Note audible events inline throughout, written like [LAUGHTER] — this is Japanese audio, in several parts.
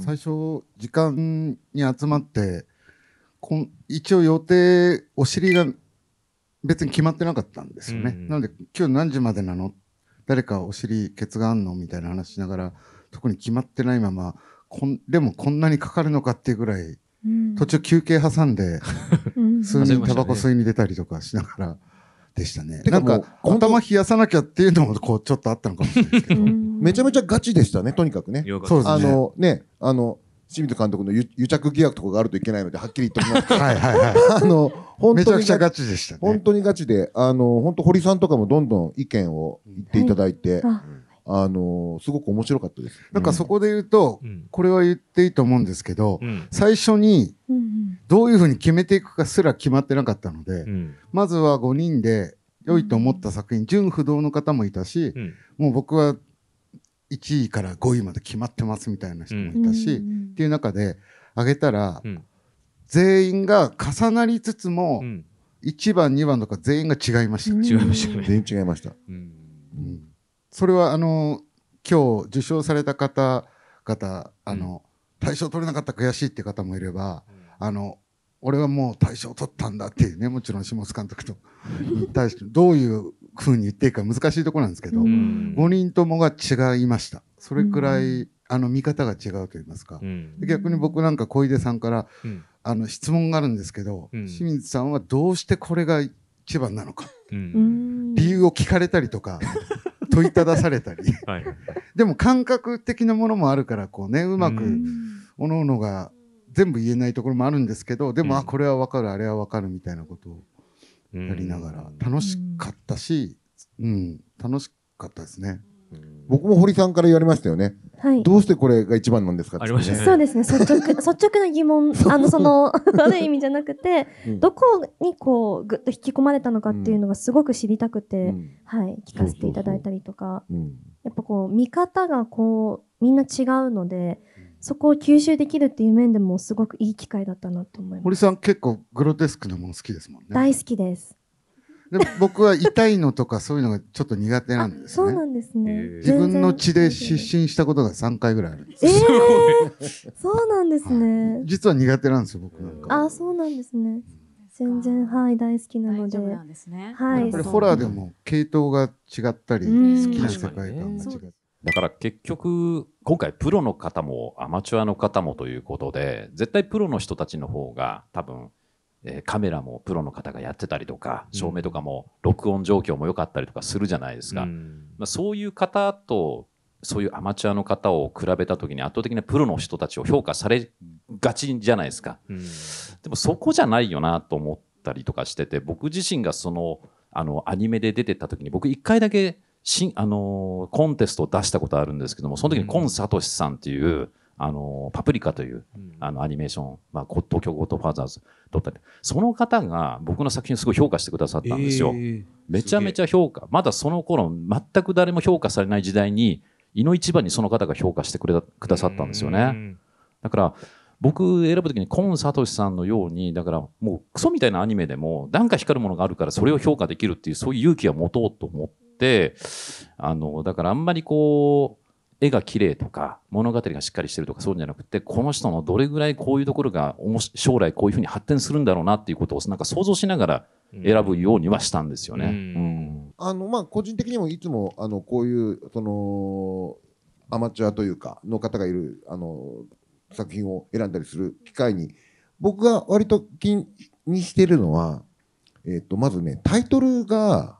最初時間に集まってこん一応予定お尻が別に決まってなかったんですよね、うんうん、なので今日何時までなの誰かお尻ケツがあんのみたいな話しながら特に決まってないままこんでもこんなにかかるのかっていうぐらい、うん、途中休憩挟んで、うん、数人タバコ吸いに出たりとかしながら。でしたね。なんか、頭冷やさなきゃっていうのも、こう、ちょっとあったのかもしれないですけど。めちゃめちゃガチでしたね、とにかくね。そうですね。あの、ね、あの、清水監督の癒着疑惑とかがあるといけないので、はっきり言ってもらって。はいはいはい。[LAUGHS] あの、本当に。めちゃくちゃガチでしたね。本当にガチで、あの、本当堀さんとかもどんどん意見を言っていただいて。うんあのすごく面白かったです。なんかそこで言うと、うん、これは言っていいと思うんですけど、うん、最初にどういうふうに決めていくかすら決まってなかったので、うん、まずは5人で良いと思った作品、純不動の方もいたし、もう僕は1位から5位まで決まってますみたいな人もいたし、っていう中で上げたら、全員が重なりつつも、1番2番とか全員が違いました、ね、違いました、ね、全員違いました、うんそれはあの今日受賞された方々あの、うん、大賞取れなかった悔しいって方もいれば、うん、あの俺はもう大賞取ったんだっていうねもちろん下津監督と [LAUGHS] に対してどういうふうに言っていいか難しいところなんですけど、うん、5人ともが違いましたそれくらい、あの見方が違うと言いますか、うん、逆に僕なんか小出さんから、あの質問があるんですけど、清水さんはどうしてこれが一番なのか、理由を聞かれたりとか問いただされたり [LAUGHS] はい、でも感覚的なものもあるからこうねうまくおのおのが全部言えないところもあるんですけどでも、うん、あこれは分かるあれは分かるみたいなことをやりながら楽しかったし、うん、楽しかったですね。僕も堀さんから言われましたよね。はい。どうしてこれが一番なんですかって、ありましたね。そうですね。率直、[LAUGHS] 率直な疑問。あの、その、[LAUGHS] 悪い意味じゃなくて、うん、どこにこう、ぐっと引き込まれたのかっていうのがすごく知りたくて、うん、はい、聞かせていただいたりとか、やっぱこう、見方がこう、みんな違うので、そこを吸収できるっていう面でもすごくいい機会だったなと思います。堀さん結構グロテスクなもの好きですもんね。大好きです。でも僕は痛いのとかそういうのがちょっと苦手なんですね。そうなんですね。自分の血で失神したことが3回ぐらいあるんです。えー、[LAUGHS] そうなんですね、実は苦手なんですよ、僕なんか。あ、そうなんですね。全然、はい、大好きなので。なんですね。はい。やっぱりホラーでも系統が違ったり、好きな世界観が違ったり。だから結局、今回プロの方もアマチュアの方もということで、絶対プロの人たちの方が多分えカメラもプロの方がやってたりとか照明とかも録音状況も良かったりとかするじゃないですか、うん、まあ、そういう方とそういうアマチュアの方を比べた時に圧倒的なプロの人たちを評価されがちじゃないですか、うん、でもそこじゃないよなと思ったりとかしてて僕自身がそのあのアニメで出てた時に僕1回だけしんあのー、コンテストを出したことあるんですけどもその時にコン・サトシさんっていう、あの、パプリカという、あの、アニメーション、まあ、東京ゴッドファーザーズ撮ったり、その方が僕の作品をすごい評価してくださったんですよ。えー、めちゃめちゃ評価。まだその頃、全く誰も評価されない時代に、いの一番にその方が評価してくれたくださったんですよね。だから、僕選ぶ時にコン・サトシさんのように、だからもうクソみたいなアニメでも、なんか光るものがあるからそれを評価できるっていう、そういう勇気は持とうと思って、あの、だからあんまりこう、絵が綺麗とか物語がしっかりしてるとかそうじゃなくてこの人のどれぐらいこういうところが将来こういうふうに発展するんだろうなっていうことをなんか想像しながら選ぶようにはしたんですよね。個人的にもいつもあのこういうそのアマチュアというかの方がいるあの作品を選んだりする機会に僕が割と気にしてるのは、えとまずねタイトルが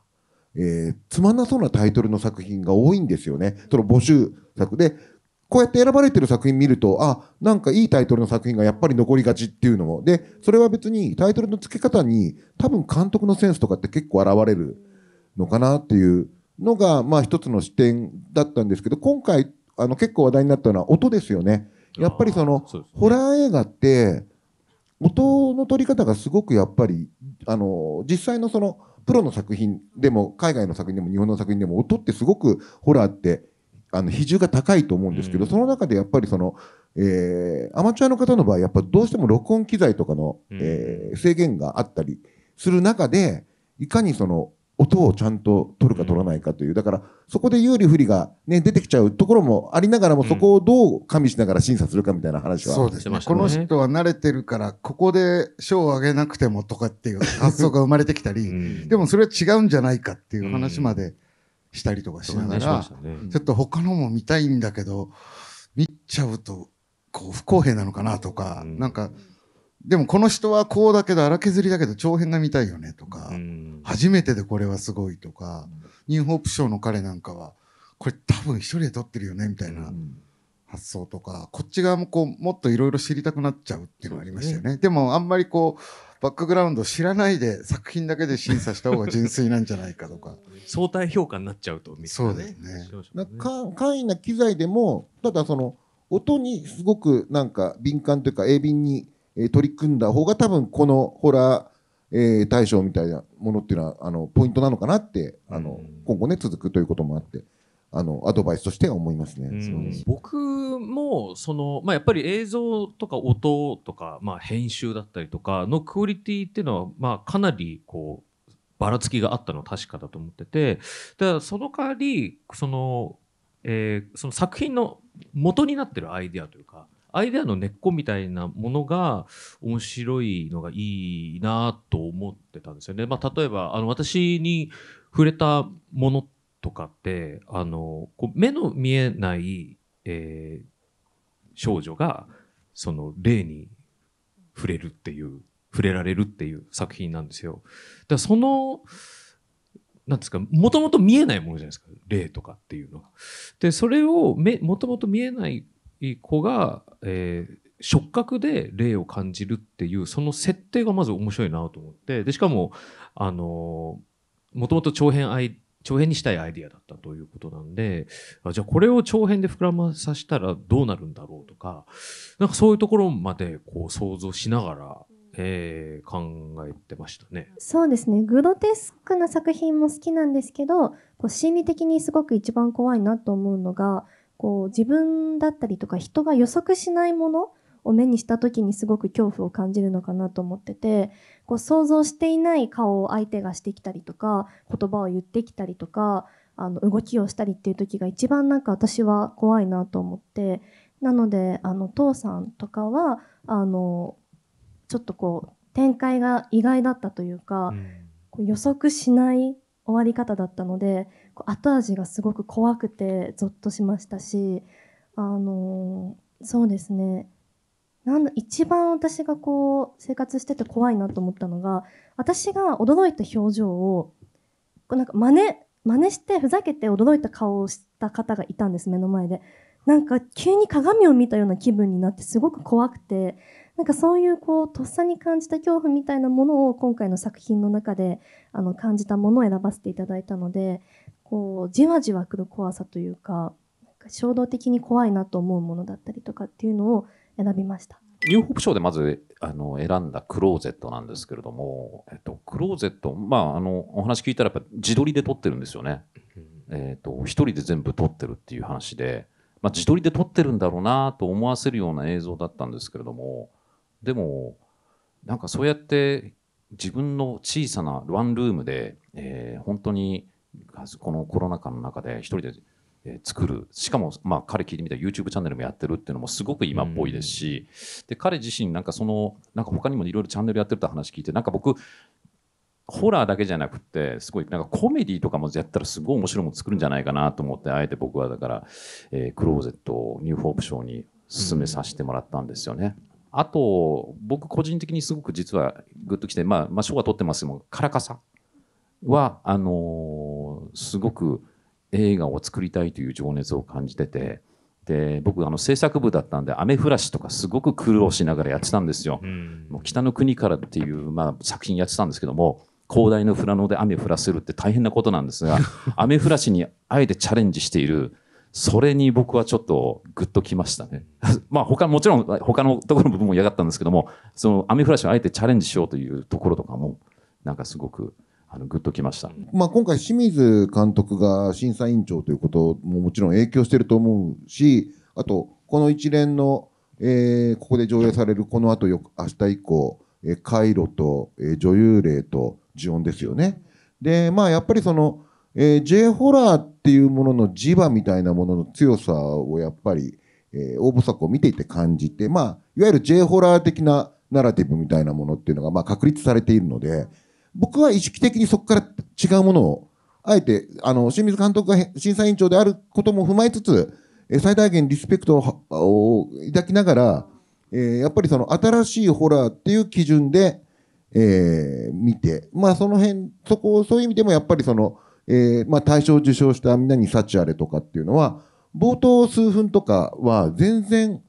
えー、つまんなそうなタイトルの作品が多いんですよね。その募集作で、こうやって選ばれてる作品見ると、あ、なんかいいタイトルの作品がやっぱり残りがちっていうのも。で、それは別にタイトルの付け方に多分監督のセンスとかって結構現れるのかなっていうのが、まあ一つの視点だったんですけど、今回、あの結構話題になったのは音ですよね。やっぱりその、そね、ホラー映画って、音の取り方がすごくやっぱり、あの、実際のその、プロの作品でも、海外の作品でも、日本の作品でも、音ってすごくホラーって、あの比重が高いと思うんですけど、うん、その中でやっぱりその、えー、アマチュアの方の場合、やっぱどうしても録音機材とかの、うん、えー、制限があったりする中で、いかにその音をちゃんと取るか取らないかという、だからそこで有利不利が、ね、出てきちゃうところもありながらも、そこをどう加味しながら審査するかみたいな話は、そうですね、この人は慣れてるから、ここで賞をあげなくてもとかっていう発想が生まれてきたり、うん、でもそれは違うんじゃないかっていう話までしたりとかしながら、うんねちょっと他のも見たいんだけど、見ちゃうとこう不公平なのかなとか、うん、なんか。でもこの人はこうだけど荒削りだけど長編が見たいよねとか、うん、初めてでこれはすごいとか、ニューホープ賞の彼なんかはこれ多分一人で撮ってるよねみたいな発想とか、こっち側もこうもっといろいろ知りたくなっちゃうっていうのがありましたよね。ねでもあんまりこうバックグラウンド知らないで作品だけで審査した方が純粋なんじゃないかとか相対評価になっちゃうとみたいな、そうですねね簡易な機材でもただその音にすごくなんか敏感というか鋭敏にえ取り組んだ方が多分このホラー、え大賞みたいなものっていうのはあのポイントなのかなってあの、今後ね続くということもあって。あのアドバイスとしては思いますね。うん、僕もそのまあやっぱり映像とか音とかまあ編集だったりとかのクオリティっていうのはまあかなりこうばらつきがあったのは確かだと思ってて、だその代わりそのえー、その作品の元になってるアイデアというかアイデアの根っこみたいなものが面白いのがいいなと思ってたんですよね。まあ、例えばあの私に触れたものとかってあのこう目の見えない、えー、少女がその霊に触れるっていう触れられるっていう作品なんですよ。だからそのなんですか、もともと見えないものじゃないですか、霊とかっていうのは。で、それをもともと見えないい子が、えー、触覚で霊を感じるっていうその設定がまず面白いなと思ってでしかもあのもともと長編アイ長編にしたいアイディアだったということなんであじゃあこれを長編で膨らまさせたらどうなるんだろうとかなんかそういうところまでこう想像しながら。えー、考えてましたねそうですねグロテスクな作品も好きなんですけどこう心理的にすごく一番怖いなと思うのがこう自分だったりとか人が予測しないものを目にした時にすごく恐怖を感じるのかなと思っててこう想像していない顔を相手がしてきたりとか言葉を言ってきたりとかあの動きをしたりっていう時が一番なんか私は怖いなと思ってなのであの父さんとかはあのちょっとこう展開が意外だったというか、うん、こう予測しない終わり方だったので後味がすごく怖くてゾッとしましたしあのそうですねなんだ一番私がこう生活してて怖いなと思ったのが私が驚いた表情をこうなんか真似真似してふざけて驚いた顔をした方がいたんです目の前でなんか急に鏡を見たような気分になってすごく怖くてなんかそういうこうとっさに感じた恐怖みたいなものを今回の作品の中であの感じたものを選ばせていただいたのでこう、じわじわくる怖さというか、か衝動的に怖いなと思うものだったりとかっていうのを選びました。ニューホープショーでまずあの選んだクローゼットなんですけれども、えっと、クローゼット、まあ、あのお話聞いたらやっぱ自撮りで撮ってるんですよね。えっと一人で全部撮ってるっていう話で、まあ、自撮りで撮ってるんだろうなと思わせるような映像だったんですけれどもでもなんかそうやって自分の小さなワンルームで、えー、本当にこのコロナ禍の中で一人で作るしかも、まあ、彼聞いてみたら YouTube チャンネルもやってるっていうのもすごく今っぽいですし、うん、で彼自身なんかそのなんか他にもいろいろチャンネルやってるって話聞いてなんか僕ホラーだけじゃなくてすごいなんかコメディとかもやったらすごい面白いもの作るんじゃないかなと思ってあえて僕はだから、えー、クローゼットをニューホープーに進めさせてもらったんですよね。うん、あと僕個人的にすごく実はグッときてまあ、まあ、賞は取ってますけども「からかさ」はあのーすごく映画を作りたいという情熱を感じてて、で僕あの制作部だったんで雨降らしとかすごく苦労しながらやってたんですよ。うん、もう北の国からっていう、まあ、作品やってたんですけども広大な富良野で雨降らせるって大変なことなんですが [LAUGHS] 雨降らしにあえてチャレンジしているそれに僕はちょっとグッときましたね。[LAUGHS] まあ他、もちろん他のところの部分も嫌がったんですけども、その雨降らしをあえてチャレンジしようというところとかも、なんかすごくあの、グッときました。まあ、今回、清水監督が審査委員長ということももちろん影響してると思うし、あと、この一連の、えー、ここで上映されるこの後よ、明日以降、えー、カイロと、えー、女優霊と呪ンですよね。で、まあ、やっぱりその、えー、J ホラーっていうものの磁場みたいなものの強さをやっぱり、えー、応募作を見ていて感じて、まあ、いわゆる J ホラー的なナラティブみたいなものっていうのが、まあ、確立されているので、僕は意識的にそこから違うものを、あえて、あの、清水監督が審査委員長であることも踏まえつつ、最大限リスペクトを抱きながら、えー、やっぱりその新しいホラーっていう基準で、えー、見て、まあその辺、そこ、そういう意味でもやっぱりその、えー、まあ大賞受賞したみんなに幸あれとかっていうのは、冒頭数分とかは全然、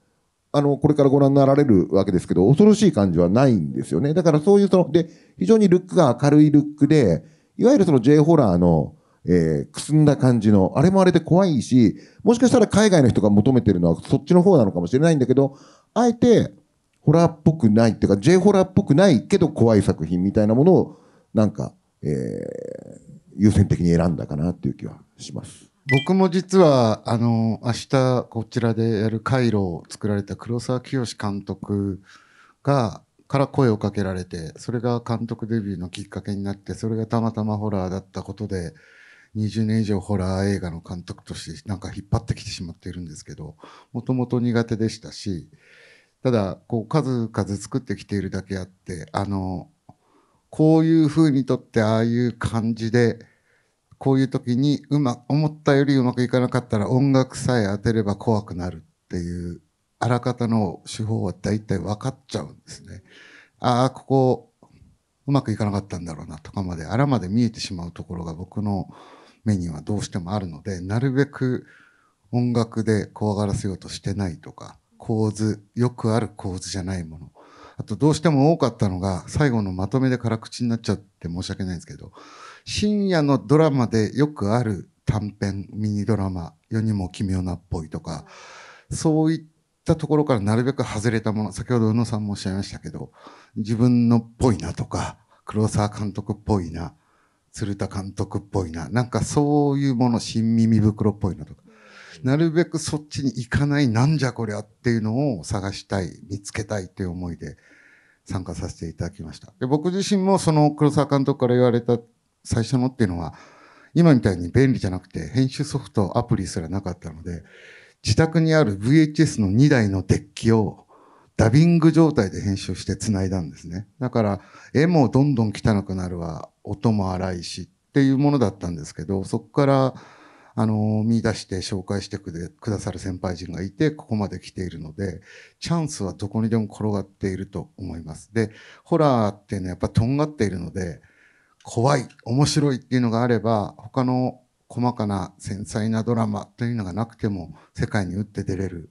あの、これからご覧になられるわけですけど、恐ろしい感じはないんですよね。だからそういうその、で、非常にルックが明るいルックで、いわゆるその J ホラーの、えー、くすんだ感じの、あれもあれで怖いし、もしかしたら海外の人が求めてるのはそっちの方なのかもしれないんだけど、あえて、ホラーっぽくないっていうか、J ホラーっぽくないけど怖い作品みたいなものを、なんか、えー、優先的に選んだかなっていう気はします。僕も実は、あの、明日こちらでやる回路を作られた黒沢清監督が、から声をかけられて、それが監督デビューのきっかけになって、それがたまたまホラーだったことで、20年以上ホラー映画の監督としてなんか引っ張ってきてしまっているんですけど、もともと苦手でしたし、ただ、こう数々作ってきているだけあって、あの、こういうふうにとってああいう感じで、こういう時にうま、思ったよりうまくいかなかったら音楽さえ当てれば怖くなるっていう、あらかたの手法は大体分かっちゃうんですね。ああ、ここ、うまくいかなかったんだろうなとかまで、あらまで見えてしまうところが僕の目にはどうしてもあるので、なるべく音楽で怖がらせようとしてないとか、構図、よくある構図じゃないもの。あとどうしても多かったのが、最後のまとめで辛口になっちゃって申し訳ないんですけど、深夜のドラマでよくある短編、ミニドラマ、世にも奇妙なっぽいとか、そういったところからなるべく外れたもの、先ほど宇野さんもおっしゃいましたけど、自分のっぽいなとか、黒沢監督っぽいな、鶴田監督っぽいな、なんかそういうもの、新耳袋っぽいなとか、なるべくそっちに行かないなんじゃこりゃっていうのを探したい、見つけたいという思いで参加させていただきました。で僕自身もその黒沢監督から言われた最初のっていうのは、今みたいに便利じゃなくて編集ソフト、アプリすらなかったので、自宅にある VHS の2台のデッキをダビング状態で編集して繋いだんですね。だから絵もどんどん汚くなるわ、音も荒いしっていうものだったんですけど、そこからあの、見出して紹介してくださる先輩人がいて、ここまで来ているので、チャンスはどこにでも転がっていると思います。で、ホラーっていうのはやっぱとんがっているので、怖い、面白いっていうのがあれば、他の細かな繊細なドラマというのがなくても、世界に打って出れる、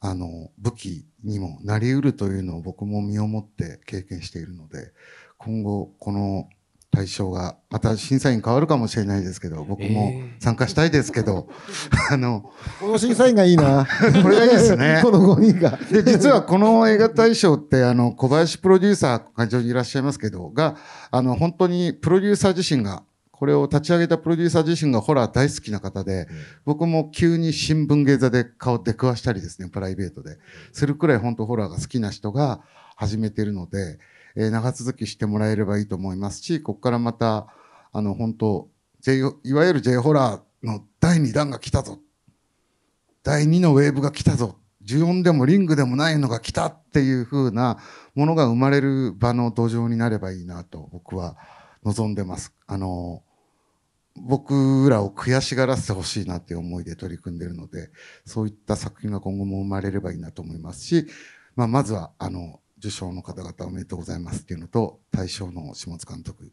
あの、武器にもなり得るというのを僕も身をもって経験しているので、今後、この対象が、また審査員変わるかもしれないですけど、僕も参加したいですけど、えー、あの、この審査員がいいな。[LAUGHS] これがいいですね。[LAUGHS] この5人が。で、実はこの映画大賞って、あの、小林プロデューサー、会場にいらっしゃいますけど、が、あの、本当にプロデューサー自身が、これを立ち上げたプロデューサー自身がホラー大好きな方で、僕も急に新聞芸座で顔出くわしたりですね、プライベートで。するくらい本当ホラーが好きな人が始めてるので、え長続きしてもらえればいいと思いますし、ここからまた、あの、本当、J、いわゆる J ホラーの第2弾が来たぞ。第2のウェーブが来たぞ。14でもリングでもないのが来たっていう風なものが生まれる場の土壌になればいいなと僕は望んでます。あの、僕らを悔しがらせてほしいなっていう思いで取り組んでるので、そういった作品が今後も生まれればいいなと思いますし、まあ、まずは、あの、受賞の方々おめでとうございますっていうのと、大賞の下津監督、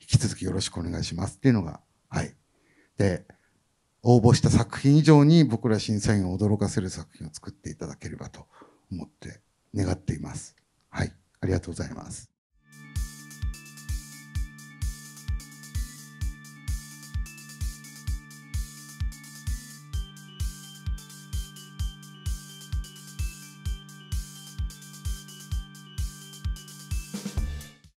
引き続きよろしくお願いしますっていうのが、はい。で、応募した作品以上に僕ら審査員を驚かせる作品を作っていただければと思って願っています。はい。ありがとうございます。